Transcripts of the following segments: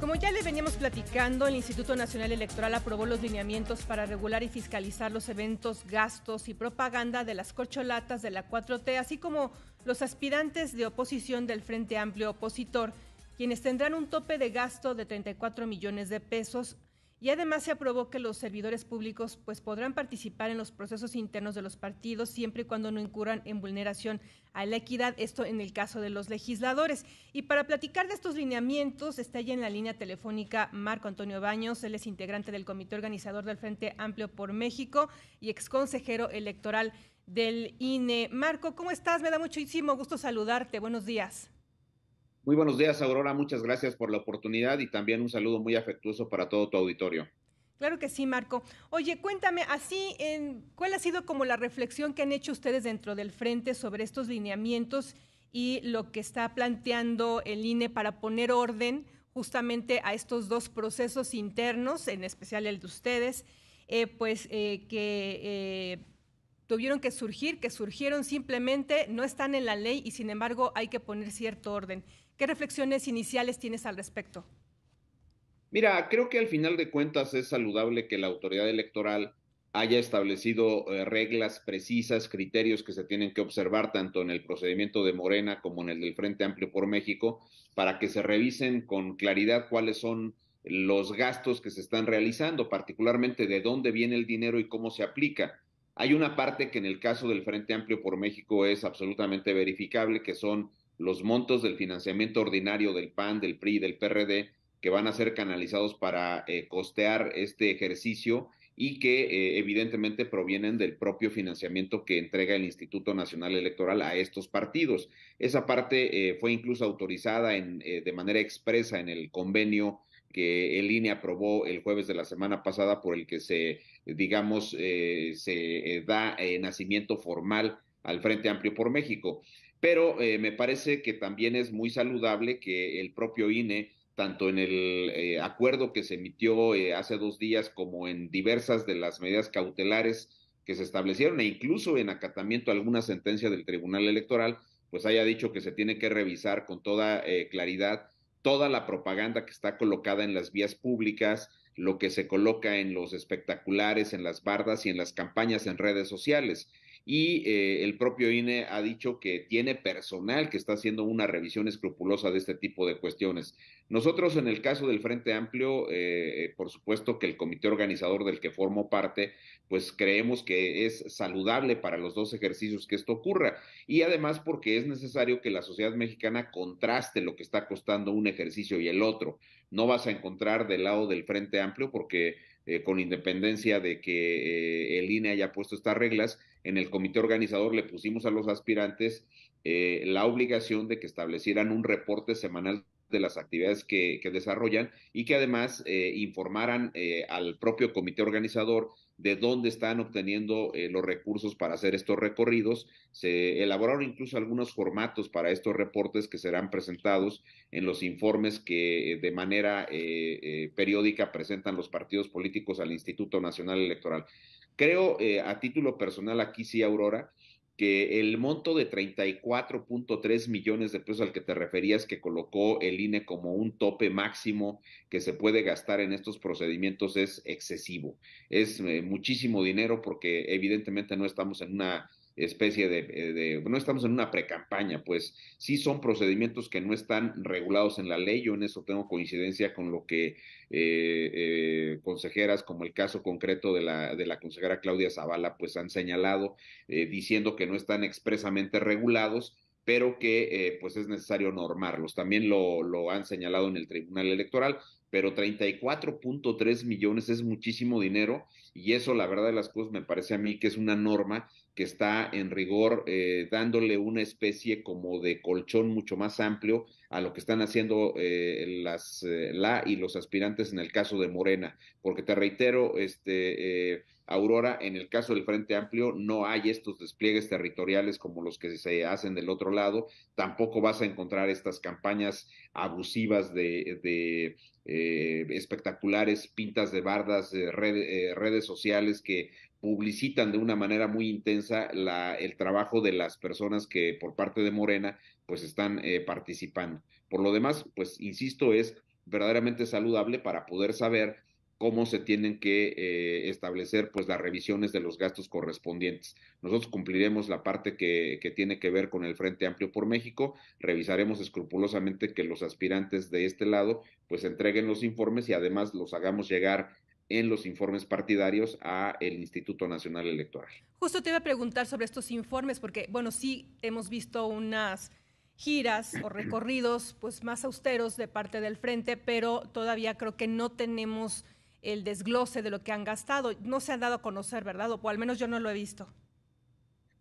Como ya les veníamos platicando, el Instituto Nacional Electoral aprobó los lineamientos para regular y fiscalizar los eventos, gastos y propaganda de las corcholatas de la 4T, así como los aspirantes de oposición del Frente Amplio Opositor, quienes tendrán un tope de gasto de 34 millones de pesos y además se aprobó que los servidores públicos pues, podrán participar en los procesos internos de los partidos siempre y cuando no incurran en vulneración a la equidad, esto en el caso de los legisladores. Y para platicar de estos lineamientos está allí en la línea telefónica Marco Antonio Baños, él es integrante del comité organizador del Frente Amplio por México y exconsejero electoral del INE. Marco, ¿cómo estás? Me da muchísimo gusto saludarte. Buenos días. Muy buenos días, Aurora. Muchas gracias por la oportunidad y también un saludo muy afectuoso para todo tu auditorio. Claro que sí, Marco. Oye, cuéntame, así, en, ¿cuál ha sido como la reflexión que han hecho ustedes dentro del frente sobre estos lineamientos y lo que está planteando el INE para poner orden justamente a estos dos procesos internos, en especial el de ustedes, eh, pues eh, que eh, tuvieron que surgir, que surgieron simplemente, no están en la ley y sin embargo hay que poner cierto orden. ¿Qué reflexiones iniciales tienes al respecto? Mira, creo que al final de cuentas es saludable que la autoridad electoral haya establecido eh, reglas precisas, criterios que se tienen que observar tanto en el procedimiento de Morena como en el del Frente Amplio por México, para que se revisen con claridad cuáles son los gastos que se están realizando, particularmente de dónde viene el dinero y cómo se aplica. Hay una parte que en el caso del Frente Amplio por México es absolutamente verificable, que son los montos del financiamiento ordinario del PAN, del PRI, y del PRD, que van a ser canalizados para eh, costear este ejercicio y que eh, evidentemente provienen del propio financiamiento que entrega el Instituto Nacional Electoral a estos partidos. Esa parte eh, fue incluso autorizada en, de manera expresa en el convenio que el INE aprobó el jueves de la semana pasada por el que se, digamos, se da nacimiento formal al Frente Amplio por México pero eh, me parece que también es muy saludable que el propio INE, tanto en el eh, acuerdo que se emitió eh, hace dos días como en diversas de las medidas cautelares que se establecieron e incluso en acatamiento a alguna sentencia del Tribunal Electoral, pues haya dicho que se tiene que revisar con toda claridad toda la propaganda que está colocada en las vías públicas, lo que se coloca en los espectaculares, en las bardas y en las campañas en redes sociales y eh, el propio INE ha dicho que tiene personal que está haciendo una revisión escrupulosa de este tipo de cuestiones. Nosotros en el caso del Frente Amplio, eh, eh, por supuesto que el comité organizador del que formo parte, pues creemos que es saludable para los dos ejercicios que esto ocurra y además porque es necesario que la sociedad mexicana contraste lo que está costando un ejercicio y el otro. No vas a encontrar del lado del Frente Amplio porque eh, con independencia de que eh, el INE haya puesto estas reglas, en el comité organizador le pusimos a los aspirantes eh, la obligación de que establecieran un reporte semanal de las actividades que, que desarrollan y que además informaran al propio comité organizador de dónde están obteniendo eh, los recursos para hacer estos recorridos. Se elaboraron incluso algunos formatos para estos reportes que serán presentados en los informes que eh, de manera eh, periódica presentan los partidos políticos al Instituto Nacional Electoral. Creo, a título personal, aquí sí, Aurora, que el monto de 34.3 millones de pesos al que te referías que colocó el INE como un tope máximo que se puede gastar en estos procedimientos es excesivo. Es eh, muchísimo dinero porque evidentemente no estamos en una especie eh, de, no estamos en una precampaña, pues sí son procedimientos que no están regulados en la ley, yo en eso tengo coincidencia con lo que eh, eh, consejeras, como el caso concreto de la, de la consejera Claudia Zavala, pues han señalado diciendo que no están expresamente regulados pero que pues es necesario normarlos. También lo, lo han señalado en el Tribunal Electoral pero 34.3 millones es muchísimo dinero y eso la verdad de las cosas me parece a mí que es una norma que está en rigor eh, dándole una especie como de colchón mucho más amplio a lo que están haciendo eh, las eh, la y los aspirantes en el caso de Morena, porque te reitero, este Aurora, en el caso del Frente Amplio no hay estos despliegues territoriales como los que se hacen del otro lado, tampoco vas a encontrar estas campañas abusivas de, espectaculares pintas de bardas, redes sociales que publicitan de una manera muy intensa la, el trabajo de las personas que por parte de Morena pues están eh, participando. Por lo demás, pues insisto, es verdaderamente saludable para poder saber cómo se tienen que eh, establecer pues las revisiones de los gastos correspondientes. Nosotros cumpliremos la parte que, que, tiene que ver con el Frente Amplio por México, revisaremos escrupulosamente que los aspirantes de este lado pues entreguen los informes y además los hagamos llegar en los informes partidarios a el Instituto Nacional Electoral. Justo te iba a preguntar sobre estos informes porque bueno, sí hemos visto unas giras o recorridos pues más austeros de parte del frente, pero todavía creo que no tenemos el desglose de lo que han gastado. No se han dado a conocer, ¿verdad? O al menos yo no lo he visto.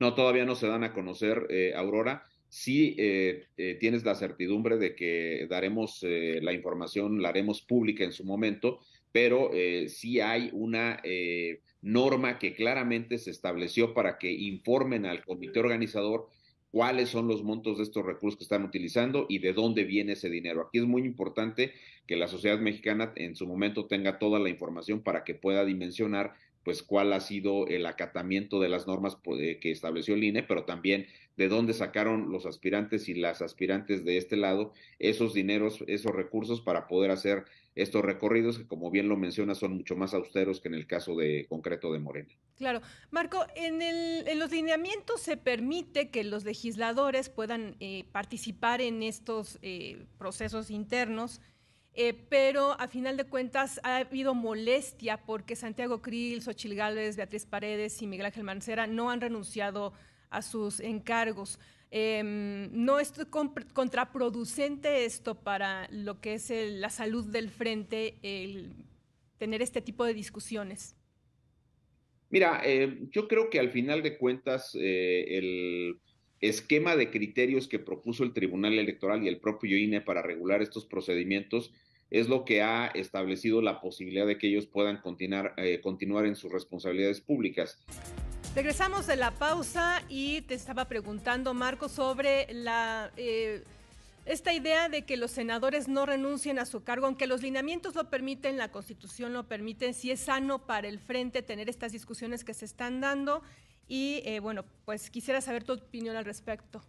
No, todavía no se dan a conocer, eh, Aurora. Sí eh, eh, tienes la certidumbre de que daremos la información, la haremos pública en su momento, pero eh, sí hay una eh, norma que claramente se estableció para que informen al comité organizador cuáles son los montos de estos recursos que están utilizando y de dónde viene ese dinero. Aquí es muy importante que la sociedad mexicana en su momento tenga toda la información para que pueda dimensionar pues cuál ha sido el acatamiento de las normas pues, que estableció el INE, pero también de dónde sacaron los aspirantes y las aspirantes de este lado esos dineros, esos recursos para poder hacer estos recorridos que como bien lo menciona son mucho más austeros que en el caso de concreto de Morena. Claro, Marco, en, los lineamientos se permite que los legisladores puedan eh, participar en estos eh, procesos internos eh, pero a final de cuentas ha habido molestia porque Santiago Krill, Xochil Gálvez, Beatriz Paredes y Miguel Ángel Mancera no han renunciado a sus encargos. Em, no es contraproducente esto para lo que es la salud del frente, el tener este tipo de discusiones. Mira, eh, yo creo que al final de cuentas eh, el esquema de criterios que propuso el Tribunal Electoral y el propio INE para regular estos procedimientos es lo que ha establecido la posibilidad de que ellos puedan continuar, eh, continuar en sus responsabilidades públicas. Regresamos de la pausa y te estaba preguntando, Marco, sobre la... Eh, esta idea de que los senadores no renuncien a su cargo, aunque los lineamientos lo permiten, la constitución lo permite, si es sano para el frente tener estas discusiones que se están dando. Y eh, bueno, pues quisiera saber tu opinión al respecto.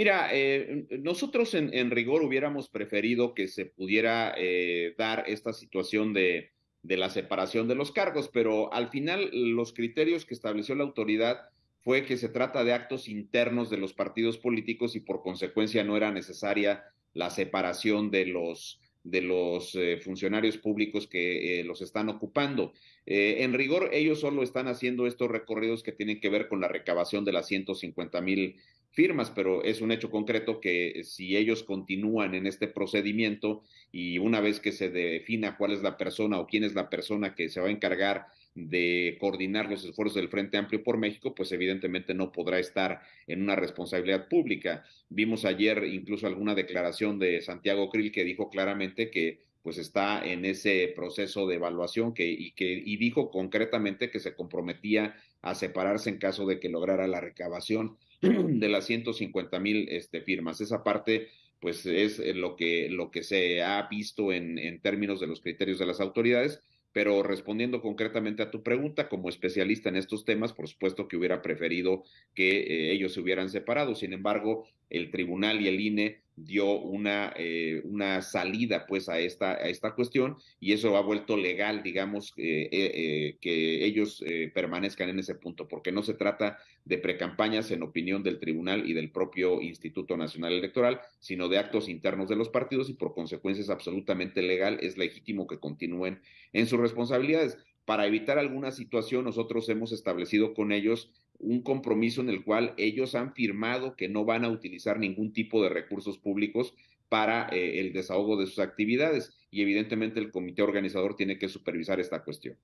Mira, eh, nosotros en, rigor hubiéramos preferido que se pudiera eh, dar esta situación de, la separación de los cargos, pero al final los criterios que estableció la autoridad fue que se trata de actos internos de los partidos políticos y por consecuencia no era necesaria la separación de los de los eh, funcionarios públicos que eh, los están ocupando. en rigor, ellos solo están haciendo estos recorridos que tienen que ver con la recabación de las 150 mil firmas, pero es un hecho concreto que si ellos continúan en este procedimiento y una vez que se defina cuál es la persona o quién es la persona que se va a encargar de coordinar los esfuerzos del Frente Amplio por México, pues evidentemente no podrá estar en una responsabilidad pública. Vimos ayer incluso alguna declaración de Santiago Krill que dijo claramente que pues está en ese proceso de evaluación que, y, que, y dijo concretamente que se comprometía a separarse en caso de que lograra la recabación de las 150 mil este, firmas. Esa parte pues es eh, lo que, lo que se ha visto en, en términos de los criterios de las autoridades, pero respondiendo concretamente a tu pregunta, como especialista en estos temas, por supuesto que hubiera preferido que eh, ellos se hubieran separado. Sin embargo, el tribunal y el INE dio una, eh, una salida pues a esta, a esta cuestión y eso ha vuelto legal, digamos, eh, eh, que ellos permanezcan en ese punto, porque no se trata de precampañas en opinión del tribunal y del propio Instituto Nacional Electoral, sino de actos internos de los partidos y por consecuencia es absolutamente legal, es legítimo que continúen en sus responsabilidades. Para evitar alguna situación, nosotros hemos establecido con ellos un compromiso en el cual ellos han firmado que no van a utilizar ningún tipo de recursos públicos para eh, el desahogo de sus actividades y evidentemente el comité organizador tiene que supervisar esta cuestión.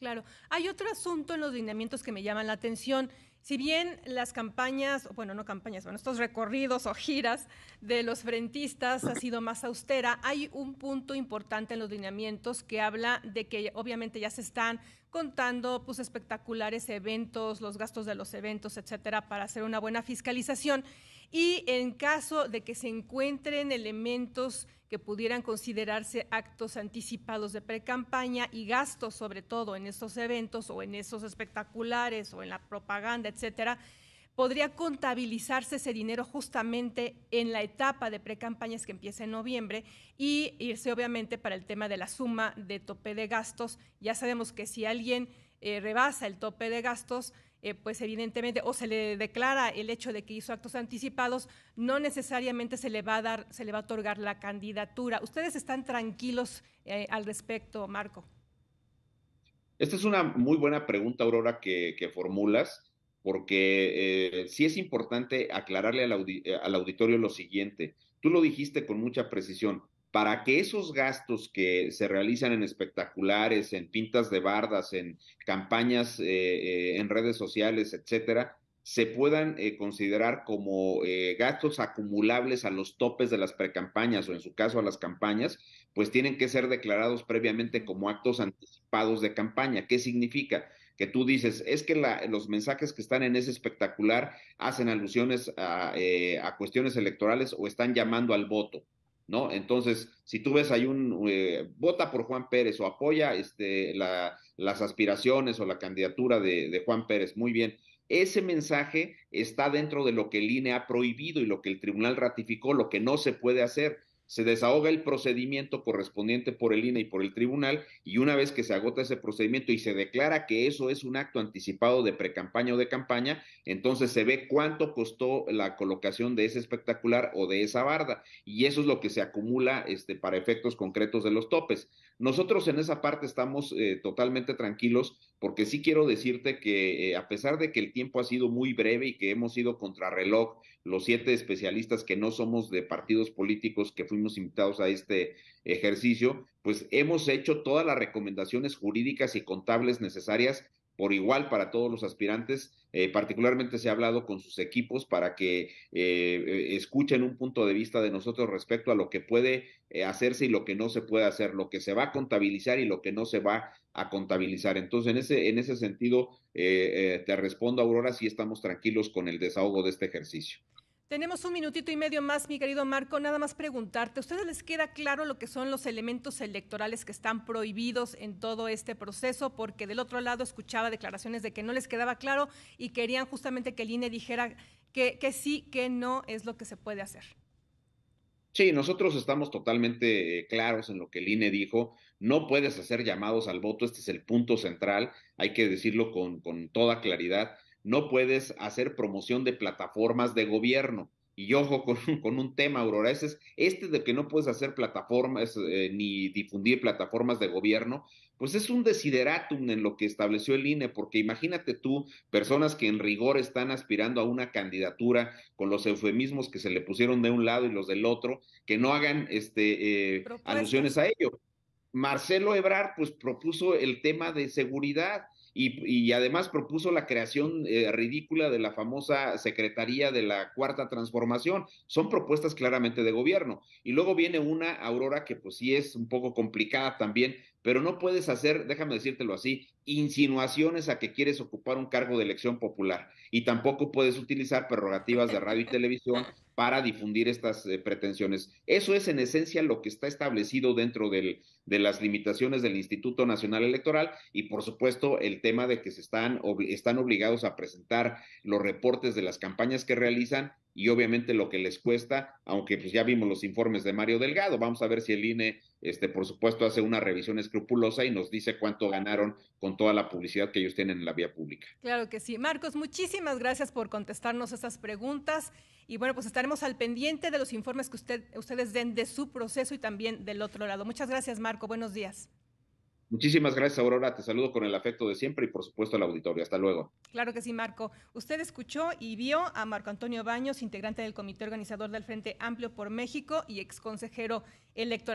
Claro. Hay otro asunto en los lineamientos que me llaman la atención. Si bien las campañas, bueno, no campañas, bueno, estos recorridos o giras de los frentistas ha sido más austera, hay un punto importante en los lineamientos que habla de que obviamente ya se están contando pues espectaculares eventos, los gastos de los eventos, etcétera, para hacer una buena fiscalización y en caso de que se encuentren elementos que pudieran considerarse actos anticipados de precampaña y gastos, sobre todo en estos eventos o en esos espectaculares o en la propaganda, etcétera, podría contabilizarse ese dinero justamente en la etapa de precampañas que empieza en noviembre y irse obviamente para el tema de la suma de tope de gastos. Ya sabemos que si alguien eh, rebasa el tope de gastos, eh, pues evidentemente, o se le declara el hecho de que hizo actos anticipados, no necesariamente se le va a dar, se le va a otorgar la candidatura. ¿Ustedes están tranquilos eh, al respecto, Marco? Esta es una muy buena pregunta, Aurora, que, formulas, porque eh, sí es importante aclararle al, al auditorio lo siguiente. Tú lo dijiste con mucha precisión para que esos gastos que se realizan en espectaculares, en pintas de bardas, en campañas eh, eh, en redes sociales, etcétera, se puedan eh, considerar como gastos acumulables a los topes de las precampañas o en su caso a las campañas, pues tienen que ser declarados previamente como actos anticipados de campaña. ¿Qué significa? Que tú dices, es que los mensajes que están en ese espectacular hacen alusiones a cuestiones electorales o están llamando al voto. ¿no? Entonces, si tú ves hay un, eh, vota por Juan Pérez o apoya este, las aspiraciones o la candidatura de, de, Juan Pérez, muy bien. Ese mensaje está dentro de lo que el INE ha prohibido y lo que el tribunal ratificó, lo que no se puede hacer se desahoga el procedimiento correspondiente por el INE y por el tribunal, y una vez que se agota ese procedimiento y se declara que eso es un acto anticipado de precampaña o de campaña, entonces se ve cuánto costó la colocación de ese espectacular o de esa barda, y eso es lo que se acumula este, para efectos concretos de los topes. Nosotros en esa parte estamos eh, totalmente tranquilos porque sí quiero decirte que eh, a pesar de que el tiempo ha sido muy breve y que hemos sido contrarreloj, los siete especialistas que no somos de partidos políticos que fuimos invitados a este ejercicio, pues hemos hecho todas las recomendaciones jurídicas y contables necesarias por igual para todos los aspirantes. Eh, particularmente se ha hablado con sus equipos para que eh, e, escuchen un punto de vista de nosotros respecto a lo que puede eh, hacerse y lo que no se puede hacer, lo que se va a contabilizar y lo que no se va a contabilizar. Entonces, en ese, en ese sentido, te respondo, Aurora, si estamos tranquilos con el desahogo de este ejercicio. Tenemos un minutito y medio más, mi querido Marco. Nada más preguntarte, ¿a ustedes les queda claro lo que son los elementos electorales que están prohibidos en todo este proceso? Porque del otro lado escuchaba declaraciones de que no les quedaba claro y querían justamente que el INE dijera que, que sí, que no es lo que se puede hacer. Sí, nosotros estamos totalmente eh, claros en lo que el INE dijo. No puedes hacer llamados al voto, este es el punto central, hay que decirlo con, con toda claridad no puedes hacer promoción de plataformas de gobierno. Y ojo con, un tema, Aurora, este de que no puedes hacer plataformas eh, ni difundir plataformas de gobierno, pues es un desideratum en lo que estableció el INE, porque imagínate tú, personas que en rigor están aspirando a una candidatura con los eufemismos que se le pusieron de un lado y los del otro, que no hagan este, eh, alusiones a ello. Marcelo Ebrard pues propuso el tema de seguridad y, además propuso la creación eh, ridícula de la famosa Secretaría de la Cuarta Transformación. Son propuestas claramente de gobierno. Y luego viene una aurora que pues sí es un poco complicada también, pero no puedes hacer, déjame decírtelo así, insinuaciones a que quieres ocupar un cargo de elección popular y tampoco puedes utilizar prerrogativas de radio y televisión para difundir estas eh, pretensiones. Eso es en esencia lo que está establecido dentro del, de las limitaciones del Instituto Nacional Electoral y por supuesto el tema de que se están, están obligados a presentar los reportes de las campañas que realizan y obviamente lo que les cuesta, aunque pues ya vimos los informes de Mario Delgado, vamos a ver si el INE, este, por supuesto, hace una revisión escrupulosa y nos dice cuánto ganaron con toda la publicidad que ellos tienen en la vía pública. Claro que sí. Marcos, muchísimas gracias por contestarnos estas preguntas y bueno, pues estaremos al pendiente de los informes que usted, ustedes den de su proceso y también del otro lado. Muchas gracias, Marco. Buenos días. Muchísimas gracias, Aurora. Te saludo con el afecto de siempre y por supuesto al auditorio. Hasta luego. Claro que sí, Marco. Usted escuchó y vio a Marco Antonio Baños, integrante del comité organizador del Frente Amplio por México y exconsejero electoral.